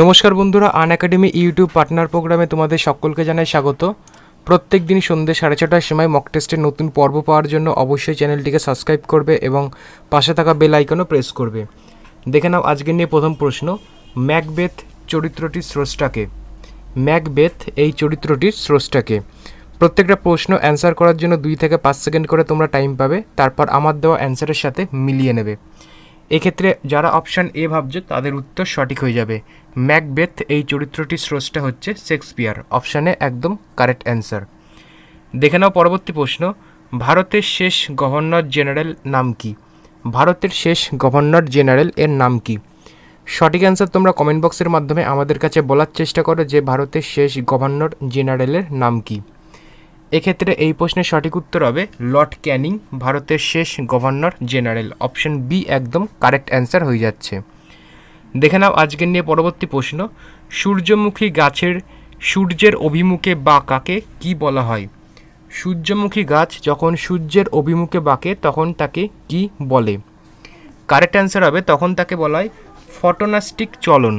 নমস্কার বন্ধুরা আন academy YouTube partner প্রোগ্রামে তোমাদের সকলকে জানাই স্বাগত প্রত্যেক দিন সন্ধ্যে সাড়ে ছটার সময় মক টেস্টের নতুন পর্ব পাওয়ার জন্য অবশ্যই চ্যানেলটিকে সাবস্ক্রাইব করবে এবং পাশে থাকা বেল আইকনও প্রেস করবে দেখে নাও আজকে নিয়ে প্রথম প্রশ্ন ম্যাকবেথ চরিত্রটির স্রষ্টাকে ম্যাকবেথ এই চরিত্রটির স্রষ্টাকে প্রত্যেকটা প্রশ্ন অ্যান্সার করার জন্য দুই থেকে পাঁচ সেকেন্ড করে তোমরা টাইম পাবে তারপর আমার দেওয়া অ্যান্সারের সাথে মিলিয়ে নেবে এক্ষেত্রে যারা অপশান এ ভাবছে তাদের উত্তর সঠিক হয়ে যাবে ম্যাকবেথ এই চরিত্রটির স্রষ্টা হচ্ছে শেক্সপিয়ার অপশানে একদম কারেক্ট অ্যান্সার দেখে নাও পরবর্তী প্রশ্ন ভারতের শেষ গভর্নর জেনারেল নাম কি ভারতের শেষ গভর্নর জেনারেল এর নাম কি সঠিক অ্যান্সার তোমরা কমেন্ট বক্সের মাধ্যমে আমাদের কাছে বলার চেষ্টা করো যে ভারতের শেষ গভর্নর জেনারেলের নাম কী এক্ষেত্রে এই প্রশ্নের সঠিক উত্তর হবে লর্ড ক্যানিং ভারতের শেষ গভর্নর জেনারেল অপশন বি একদম কারেক্ট অ্যান্সার হয়ে যাচ্ছে দেখে নাও আজকের নিয়ে পরবর্তী প্রশ্ন সূর্যমুখী গাছের সূর্যের অভিমুখে বাঁকাকে কি বলা হয় সূর্যমুখী গাছ যখন সূর্যের অভিমুখে বাঁকে তখন তাকে কি বলে কারেক্ট অ্যান্সার হবে তখন তাকে বলা হয় ফটোনাস্টিক চলন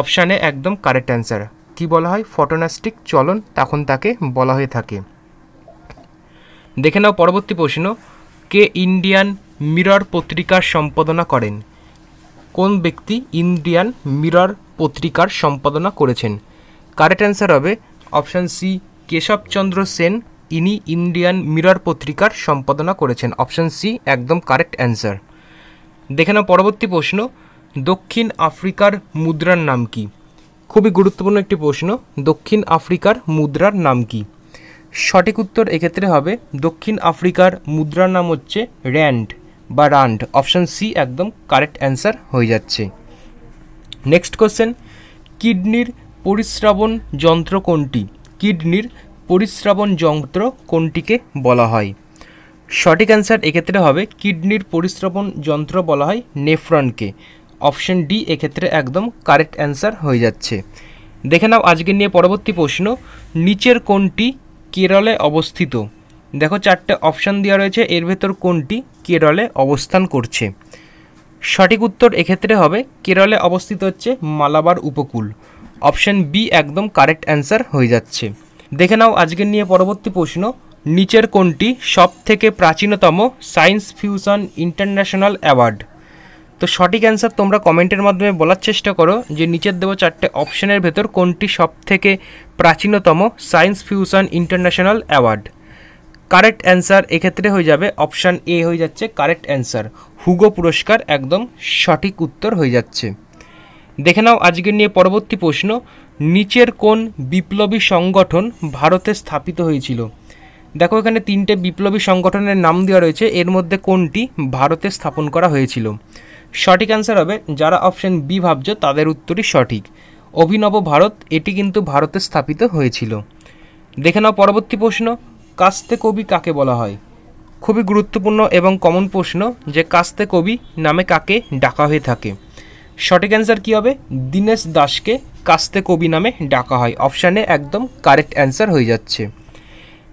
অপশানে একদম কারেক্ট অ্যান্সার কি বলা হয় ফটোনাস্টিক চলন তখন তাকে বলা হয়ে থাকে দেখে নাও পরবর্তী প্রশ্ন কে ইন্ডিয়ান মিরর পত্রিকার সম্পাদনা করেন কোন ব্যক্তি ইন্ডিয়ান মিরর পত্রিকার সম্পাদনা করেছেন কারেক্ট অ্যান্সার হবে অপশান সি কেশবচন্দ্র সেন ইনি ইন্ডিয়ান মিরর পত্রিকার সম্পাদনা করেছেন অপশান সি একদম কারেক্ট অ্যান্সার দেখে নাও পরবর্তী প্রশ্ন দক্ষিণ আফ্রিকার মুদ্রার নাম কি খুবই গুরুত্বপূর্ণ একটি প্রশ্ন দক্ষিণ আফ্রিকার মুদ্রার নাম কী সঠিক উত্তর এক্ষেত্রে হবে দক্ষিণ আফ্রিকার মুদ্রার নাম হচ্ছে র্যান্ড বা রান্ড অপশান সি একদম কারেক্ট অ্যান্সার হয়ে যাচ্ছে নেক্সট কোশ্চেন কিডনির পরিশ্রাবণ যন্ত্র কোনটি কিডনির পরিশ্রাবণ যন্ত্র কোনটিকে বলা হয় সঠিক অ্যান্সার এক্ষেত্রে হবে কিডনির পরিস্রাবণ যন্ত্র বলা হয় নেফ্রনকে অপশন ডি এক্ষেত্রে একদম কারেক্ট অ্যান্সার হয়ে যাচ্ছে দেখে নাও আজকে নিয়ে পরবর্তী প্রশ্ন নিচের কোনটি কেরলে অবস্থিত দেখো চারটে অপশান দেওয়া রয়েছে এর ভেতর কোনটি কেরলে অবস্থান করছে সঠিক উত্তর এক্ষেত্রে হবে কেরলে অবস্থিত হচ্ছে মালাবার উপকূল অপশান বি একদম কারেক্ট অ্যান্সার হয়ে যাচ্ছে দেখে নাও আজকের নিয়ে পরবর্তী প্রশ্ন নিচের কোনটি সব থেকে প্রাচীনতম সায়েন্স ফিউশন ইন্টারন্যাশনাল অ্যাওয়ার্ড তো সঠিক অ্যান্সার তোমরা কমেন্টের মাধ্যমে বলার চেষ্টা করো যে নিচের দেবো চারটে অপশনের ভেতর কোনটি সবথেকে প্রাচীনতম science fusion international award correct answer এক্ষেত্রে হয়ে যাবে অপশান এ হয়ে যাচ্ছে কারেক্ট অ্যান্সার হুগো পুরস্কার একদম সঠিক উত্তর হয়ে যাচ্ছে দেখে নাও আজকের নিয়ে পরবর্তী প্রশ্ন নিচের কোন বিপ্লবী সংগঠন ভারতে স্থাপিত হয়েছিল দেখো এখানে তিনটে বিপ্লবী সংগঠনের নাম দেওয়া রয়েছে এর মধ্যে কোনটি ভারতে স্থাপন করা হয়েছিল সঠিক অ্যান্সার হবে যারা অপশন বি ভাবছ তাদের উত্তরই সঠিক অভিনব ভারত এটি কিন্তু ভারতে স্থাপিত হয়েছিল দেখে নাও পরবর্তী প্রশ্ন কাস্তে কবি কাকে বলা হয় খুবই গুরুত্বপূর্ণ এবং কমন প্রশ্ন যে কাস্তে কবি নামে কাকে ডাকা হয়ে থাকে সঠিক অ্যান্সার কী হবে দীনেশ দাসকে কাস্তে কবি নামে ডাকা হয় অপশানে একদম কারেক্ট অ্যান্সার হয়ে যাচ্ছে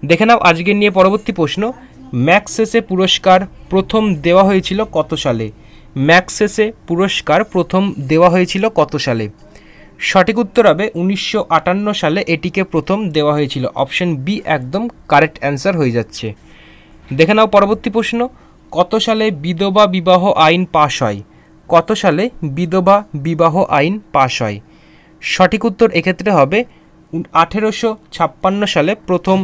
দেখে নাও আজকের নিয়ে পরবর্তী প্রশ্ন ম্যাক্সেসে পুরস্কার প্রথম দেওয়া হয়েছিল কত সালে ম্যাক্সেসে পুরস্কার প্রথম দেওয়া হয়েছিল কত সালে সঠিক উত্তর হবে উনিশশো সালে এটিকে প্রথম দেওয়া হয়েছিল অপশন বি একদম কারেক্ট অ্যান্সার হয়ে যাচ্ছে দেখে নাও পরবর্তী প্রশ্ন কত সালে বিধবা বিবাহ আইন পাশ হয় কত সালে বিধবা বিবাহ আইন পাশ হয় সঠিক উত্তর এক্ষেত্রে হবে আঠেরোশো ছাপ্পান্ন সালে প্রথম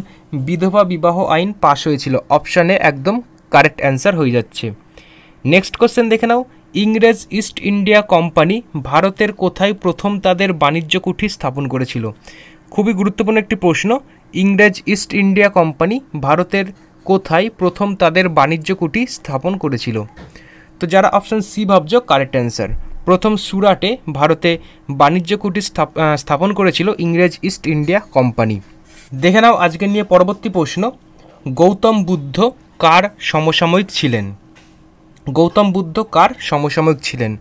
বিধবা বিবাহ আইন পাশ হয়েছিল অপশানে একদম কারেক্ট অ্যান্সার হয়ে যাচ্ছে নেক্সট কোশ্চেন দেখে নাও ইংরেজ ইস্ট ইন্ডিয়া কোম্পানি ভারতের কোথায় প্রথম তাদের বাণিজ্য কুঠি স্থাপন করেছিল খুবই গুরুত্বপূর্ণ একটি প্রশ্ন ইংরেজ ইস্ট ইন্ডিয়া কোম্পানি ভারতের কোথায় প্রথম তাদের বাণিজ্য কুঠি স্থাপন করেছিল তো যারা অপশান সি ভাবছ কারেক্ট অ্যান্সার প্রথম সুরাটে ভারতে বাণিজ্য কুটি স্থাপন করেছিল ইংরেজ ইস্ট ইন্ডিয়া কোম্পানি দেখে নাও আজকে নিয়ে পরবর্তী প্রশ্ন গৌতম বুদ্ধ কার সমসাময়িক ছিলেন গৌতম বুদ্ধ কার সমসাময়িক ছিলেন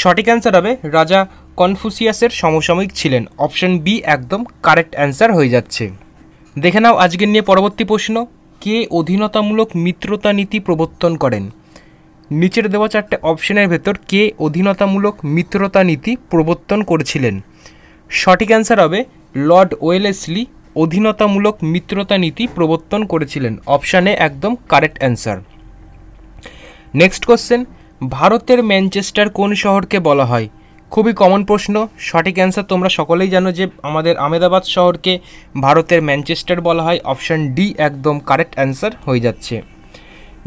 সঠিক অ্যান্সার হবে রাজা কনফুসিয়াসের সমসাময়িক ছিলেন অপশন বি একদম কারেক্ট অ্যান্সার হয়ে যাচ্ছে দেখে নাও আজকের নিয়ে পরবর্তী প্রশ্ন কে অধীনতামূলক মিত্রতা নীতি প্রবর্তন করেন নিচের দেওয়া চারটে অপশনের ভেতর কে অধীনতামূলক মিত্রতা নীতি প্রবর্তন করেছিলেন সঠিক অ্যান্সার হবে লর্ড ওয়েলেসলি অধীনতামূলক মিত্রতা নীতি প্রবর্তন করেছিলেন অপশানে একদম কারেক্ট অ্যান্সার নেক্সট কোশ্চেন ভারতের ম্যানচেস্টার কোন শহরকে বলা হয় খুবই কমন প্রশ্ন সঠিক অ্যান্সার তোমরা সকলেই জানো যে আমাদের আমেদাবাদ শহরকে ভারতের ম্যানচেস্টার বলা হয় অপশান ডি একদম কারেক্ট অ্যান্সার হয়ে যাচ্ছে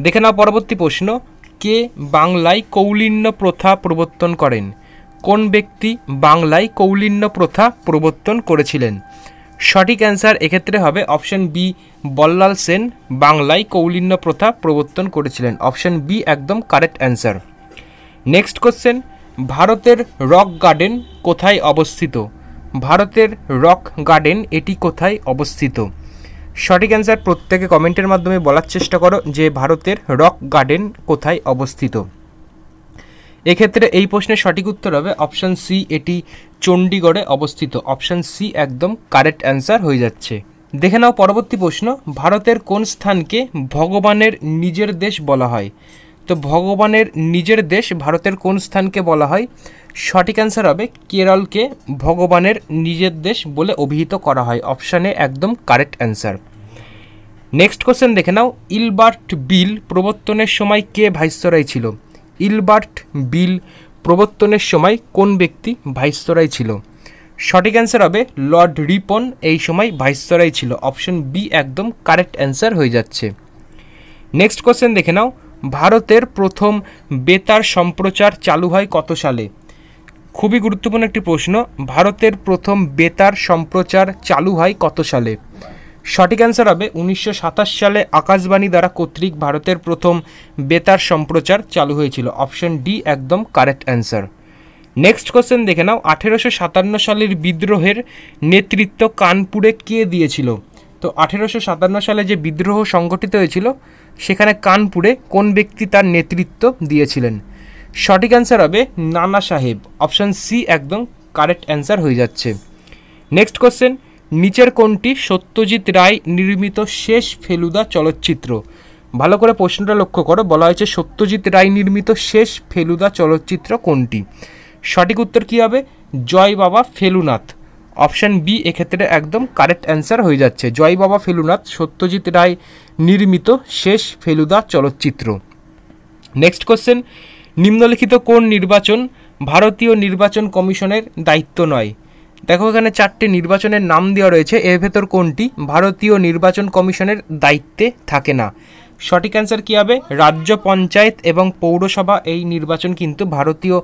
দেখে নাও পরবর্তী প্রশ্ন কে বাংলায় কৌলিন্য প্রথা প্রবর্তন করেন কোন ব্যক্তি বাংলায় কৌলিন্য প্রথা প্রবর্তন করেছিলেন সঠিক অ্যান্সার এক্ষেত্রে হবে অপশন বি বল্লাল সেন বাংলায় কৌলিন্য প্রথা প্রবর্তন করেছিলেন অপশন বি একদম কারেক্ট অ্যান্সার নেক্সট কোশ্চেন ভারতের রক গার্ডেন কোথায় অবস্থিত ভারতের রক গার্ডেন এটি কোথায় অবস্থিত সঠিক অ্যান্সার প্রত্যেকে কমেন্টের মাধ্যমে বলার চেষ্টা করো যে ভারতের রক গার্ডেন কোথায় অবস্থিত এক্ষেত্রে এই প্রশ্নের সঠিক উত্তর হবে অপশন সি এটি চণ্ডীগড়ে অবস্থিত অপশান সি একদম কারেক্ট অ্যান্সার হয়ে যাচ্ছে দেখে নাও পরবর্তী প্রশ্ন ভারতের কোন স্থানকে ভগবানের নিজের দেশ বলা হয় তো ভগবানের নিজের দেশ ভারতের কোন স্থানকে বলা হয় সঠিক অ্যান্সার হবে কেরলকে ভগবানের নিজের দেশ বলে অভিহিত করা হয় অপশানে একদম কারেক্ট অ্যান্সার নেক্সট কোশ্চেন দেখে নাও ইলবার্ট বিল প্রবর্তনের সময় কে ভাইসরয় ছিল ইলবার্ট বিল প্রবর্তনের সময় কোন ব্যক্তি ভাইস্তরাই ছিল সঠিক অ্যান্সার হবে লর্ড রিপন এই সময় ভাইস্তরাই ছিল অপশন বি একদম কারেক্ট অ্যান্সার হয়ে যাচ্ছে নেক্সট কোশ্চেন দেখে নাও ভারতের প্রথম বেতার সম্প্রচার চালু হয় কত সালে খুবই গুরুত্বপূর্ণ একটি প্রশ্ন ভারতের প্রথম বেতার সম্প্রচার চালু হয় কত সালে সঠিক অ্যান্সার হবে উনিশশো সালে আকাশবাণী দ্বারা কর্তৃক ভারতের প্রথম বেতার সম্প্রচার চালু হয়েছিল অপশন ডি একদম কারেক্ট অ্যান্সার নেক্সট কোশ্চেন দেখে নাও আঠেরোশো সাতান্ন সালের বিদ্রোহের নেতৃত্ব কানপুরে কে দিয়েছিল তো আঠেরোশো সাতান্ন সালে যে বিদ্রোহ সংগঠিত হয়েছিল সেখানে কানপুরে কোন ব্যক্তি তার নেতৃত্ব দিয়েছিলেন সঠিক অ্যান্সার হবে নানা সাহেব অপশান সি একদম কারেক্ট অ্যান্সার হয়ে যাচ্ছে নেক্সট কোশ্চেন নিচের কোনটি সত্যজিৎ রায় নির্মিত শেষ ফেলুদা চলচ্চিত্র ভালো করে প্রশ্নটা লক্ষ্য করো বলা হয়েছে সত্যজিৎ রায় নির্মিত শেষ ফেলুদা চলচ্চিত্র কোনটি সঠিক উত্তর কী হবে জয় বাবা ফেলুনাথ অপশান বি এক্ষেত্রে একদম কারেক্ট অ্যান্সার হয়ে যাচ্ছে জয় বাবা ফেলুনাথ সত্যজিৎ রায় নির্মিত শেষ ফেলুদা চলচ্চিত্র নেক্সট কোশ্চেন নিম্নলিখিত কোন নির্বাচন ভারতীয় নির্বাচন কমিশনের দায়িত্ব নয় দেখো এখানে চারটি নির্বাচনের নাম দেওয়া রয়েছে এর ভেতর কোনটি ভারতীয় নির্বাচন কমিশনের দায়িত্বে থাকে না সঠিক অ্যান্সার কী হবে রাজ্য পঞ্চায়েত এবং পৌরসভা এই নির্বাচন কিন্তু ভারতীয়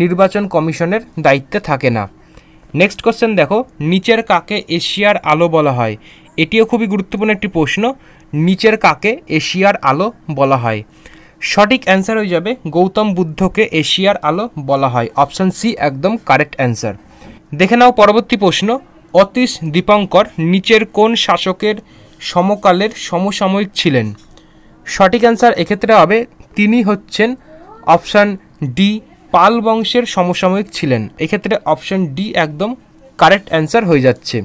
নির্বাচন কমিশনের দায়িত্বে থাকে না নেক্সট কোশ্চেন দেখো নিচের কাকে এশিয়ার আলো বলা হয় এটিও খুবই গুরুত্বপূর্ণ একটি প্রশ্ন নিচের কাকে এশিয়ার আলো বলা হয় সঠিক অ্যান্সার হয়ে যাবে গৌতম বুদ্ধকে এশিয়ার আলো বলা হয় অপশান সি একদম কারেক্ট অ্যান্সার দেখে নাও পরবর্তী প্রশ্ন অতীশ দীপঙ্কর নিচের কোন শাসকের সমকালের সমসাময়িক ছিলেন সঠিক অ্যান্সার এক্ষেত্রে হবে তিনি হচ্ছেন অপশান ডি পাল বংশের সমসাময়িক ছিলেন এক্ষেত্রে অপশান ডি একদম কারেক্ট অ্যান্সার হয়ে যাচ্ছে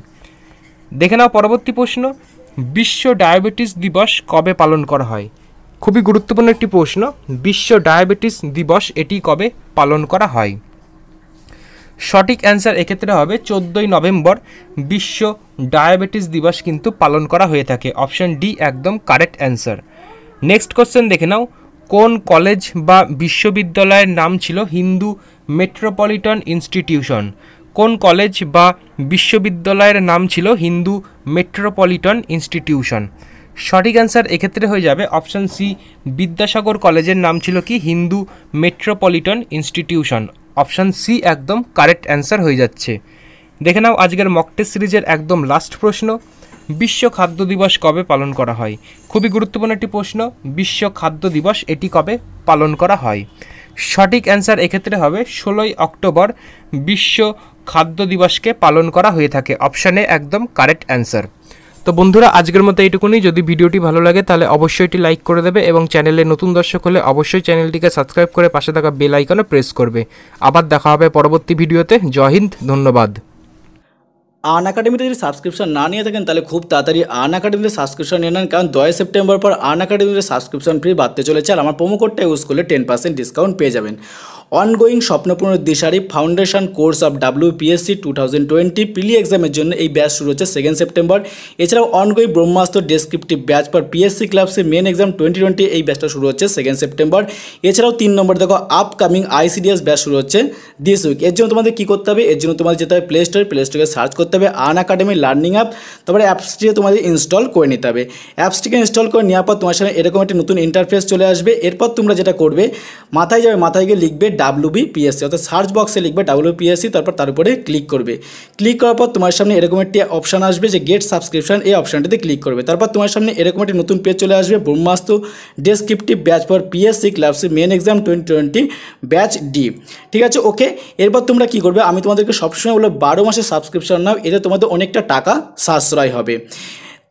দেখে নাও পরবর্তী প্রশ্ন বিশ্ব ডায়াবেটিস দিবস কবে পালন করা হয় খুবই গুরুত্বপূর্ণ একটি প্রশ্ন বিশ্ব ডায়াবেটিস দিবস এটি কবে পালন করা হয় সঠিক অ্যান্সার এক্ষেত্রে হবে চোদ্দোই নভেম্বর বিশ্ব ডায়াবেটিস দিবস কিন্তু পালন করা হয়ে থাকে অপশন ডি একদম কারেক্ট অ্যান্সার নেক্সট কোশ্চেন দেখে নাও কোন কলেজ বা বিশ্ববিদ্যালয়ের নাম ছিল হিন্দু মেট্রোপলিটন ইনস্টিটিউশন কোন কলেজ বা বিশ্ববিদ্যালয়ের নাম ছিল হিন্দু মেট্রোপলিটন ইনস্টিটিউশন সঠিক অ্যান্সার এক্ষেত্রে হয়ে যাবে অপশান সি বিদ্যাসাগর কলেজের নাম ছিল কি Hindu Metropolitan Institution option C একদম কারেক্ট অ্যান্সার হয়ে যাচ্ছে দেখে নাও আজকের মকটে সিরিজের একদম লাস্ট প্রশ্ন বিশ্ব খাদ্য দিবস কবে পালন করা হয় খুবই গুরুত্বপূর্ণ একটি প্রশ্ন বিশ্ব খাদ্য দিবস এটি কবে পালন করা হয় সঠিক অ্যান্সার এক্ষেত্রে হবে ষোলোই অক্টোবর বিশ্ব খাদ্য দিবসকে পালন করা হয়ে থাকে অপশানে একদম কারেক্ট অ্যান্সার তো বন্ধুরা আজকের মতো এইটুকুনি যদি ভিডিওটি ভালো লাগে তাহলে অবশ্যই এটি লাইক করে দেবে এবং চ্যানেলে নতুন দর্শক হলে অবশ্যই চ্যানেলটিকে সাবস্ক্রাইব করে পাশে থাকা বেল আইকনে প্রেস করবে আবার দেখা হবে পরবর্তী ভিডিওতে জয় হিন্দ ধন্যবাদ আন একাডেমিতে যদি সাবস্ক্রিপশন না নিয়ে থাকেন তাহলে খুব তাড়াতাড়ি আন একাডেমিতে সাবস্ক্রিপশন নিয়ে নেন কারণ দয় সেপ্টেম্বর পর আন একাডেমিতে সাবস্ক্রিপশন ফ্রি বাড়তে চলেছে আর আমার প্রোমো কোডটা ইউজ করলে টেন পার্সেন্ট ডিসকাউন্ট পেয়ে যাবেন অনগোয়িং স্বপ্নপূর্ণ Dishari foundation course of WBPSC two thousand twenty prelim এক্সামের জন্য এই ব্যাচ শুরু হচ্ছে সেকেন্ড সেপ্টেম্বর এছাড়াও অনগোয়িং ব্রহ্মাস্ত্র ডেসক্রিপটিভ ব্যাচ পর পিএসসি ক্লাবসের মেন এক্সাম টোয়েন্টি টোয়েন্টি এই ব্যাচটা শুরু হচ্ছে সেকেন্ড সেপ্টেম্বর এছাড়াও তিন নম্বর দেখো আপকামিং আইসিডিএস ব্যাচ শুরু হচ্ছে দিস উইক এর জন্য তোমাদের কী করতে হবে এর জন্য তোমাদের যেতে হবে প্লে স্টোরে প্লে স্টোরে সার্চ করতে হবে আন একাডেমি লার্নিং অ্যাপ তারপরে অ্যাপসটিকে তোমাদের ইনস্টল করে নিতে হবে অ্যাপসটিকে ইনস্টল করে নেওয়ার পর তোমার সামনে এরকম একটি নতুন ইন্টারফেস চলে আসবে এরপর তোমরা যেটা করবে মাথায় যাবে মাথায় গিয়ে লিখবে ডাব্লুবিপিএসসি অর্থাৎ সার্চ বক্সে লিখবে ডাব্লুবিপিএসসি তারপর তার উপরে ক্লিক করবে ক্লিক করার পর তোমার সামনে এরকম একটি অপশান আসবে যে গেট সাবস্ক্রিপশন এই অপশানটিতে ক্লিক করবে তারপর তোমার সামনে এরকম একটি নতুন পেজ চলে আসবে Brahmastra descriptive batch for PSC ক্লাবসি main exam twenty twenty batch D ঠিক আছে ওকে এরপর তোমরা কি করবে আমি তোমাদেরকে সবসময় বলবো বারো মাসের সাবস্ক্রিপশন নাও এতে তোমাদের অনেকটা টাকা সাশ্রয় হবে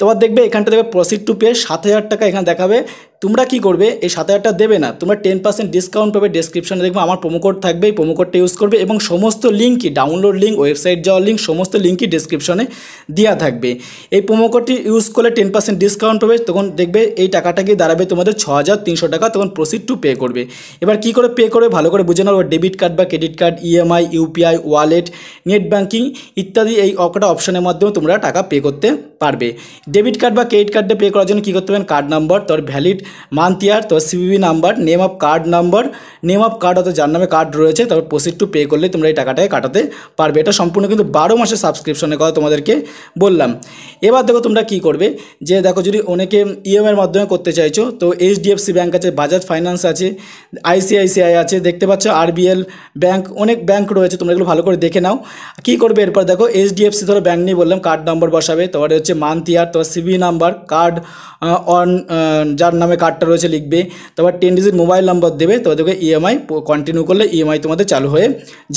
তোমার দেখবে এখানটা দেখবে প্রসিড টু পে সাত হাজার টাকা এখানে দেখাবে তোমরা কি করবে এই সাত হাজারটা দেবে না তোমরা টেন পার্সেন্ট ডিসকাউন্ট পাবে ডিসক্রিপশানে দেখবে আমার কোড থাকবে এই কোডটা ইউজ করবে এবং সমস্ত লিঙ্কই ডাউনলোড লিঙ্ক ওয়েবসাইট যাওয়ার লিঙ্ক সমস্ত লিঙ্কই ডেসক্রিপশনে দেওয়া থাকবে এই কোডটি ইউজ করলে টেন পার্সেন্ট ডিসকাউন্ট পাবে তখন দেখবে এই টাকাটা গিয়ে দাঁড়াবে তোমাদের ছ হাজার তিনশো টাকা তখন প্রসিড টু পে করবে এবার কি করে পে করবে ভালো করে বুঝে নেওয়া ডেবিট কার্ড বা credit card EMI UPI wallet net banking ইত্যাদি এই অকটা অপশনের মাধ্যমে তোমরা টাকা পে করতে পারবে ডেবিট কার্ড বা ক্রেডিট কার্ডে পে করার জন্য কী করতে পারেন কার্ড নাম্বার তোর ভ্যালিড মান্থ ইয়ার তো CVV number name of card number name of card অর্থাৎ যার নামে কার্ড রয়েছে তারপর প্রসিড টু পে করলে তোমরা এই টাকাটাকে কাটাতে পারবে এটা সম্পূর্ণ কিন্তু বারো মাসের সাবস্ক্রিপশনের কথা তোমাদেরকে বললাম এবার দেখো তোমরা কি করবে যে দেখো যদি অনেকে ইএমআইয়ের e মাধ্যমে করতে চাইছো তো এইচডিএফসি ব্যাঙ্ক আছে বাজাজ ফাইন্যান্স আছে আইসিআইসিআই আছে দেখতে পাচ্ছ আরবিএল ব্যাঙ্ক অনেক ব্যাঙ্ক রয়েছে তোমরা এগুলো ভালো করে দেখে নাও কি করবে এরপর দেখো এইচডিএফসি ধরো ব্যাঙ্ক নিয়ে বললাম কার্ড নম্বর বসাবে তারপরে হচ্ছে মান্থ ইয়ার তোমার সিবি নাম্বার কার্ড অন যার নামে কার্ডটা রয়েছে লিখবে তারপর টেন ডিজিট মোবাইল নাম্বার দেবে তোমাদেরকে ইএমআই কন্টিনিউ করলে ইএমআই e তোমাদের চালু হয়ে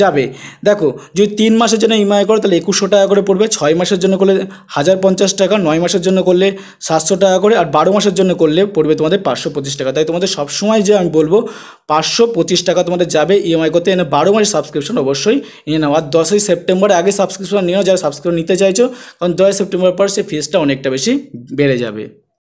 যাবে দেখো যদি তিন মাসের জন্য ইএমআই e করো তাহলে একুশশো টাকা করে পড়বে ছয় মাসের জন্য করলে হাজার পঞ্চাশ টাকা নয় মাসের জন্য করলে সাতশো টাকা করে আর বারো মাসের জন্য করলে পড়বে তোমাদের পাঁচশো পঁচিশ টাকা তাই তোমাদের সবসময় যে আমি বলবো পাঁচশো পঁচিশ টাকা তোমাদের যাবে ইএমআই e করতে এনে বারো মাসের সাবস্ক্রিপশন অবশ্যই নিয়ে নাও আর দশই সেপ্টেম্বর আগে সাবস্ক্রিপশন নিয়েও যারা সাবস্ক্রিপশন নিতে চাইছো কারণ দশই সেপ্টেম্বর পর সে ফিজটা অনেকটা বেশি বেড়ে যাবে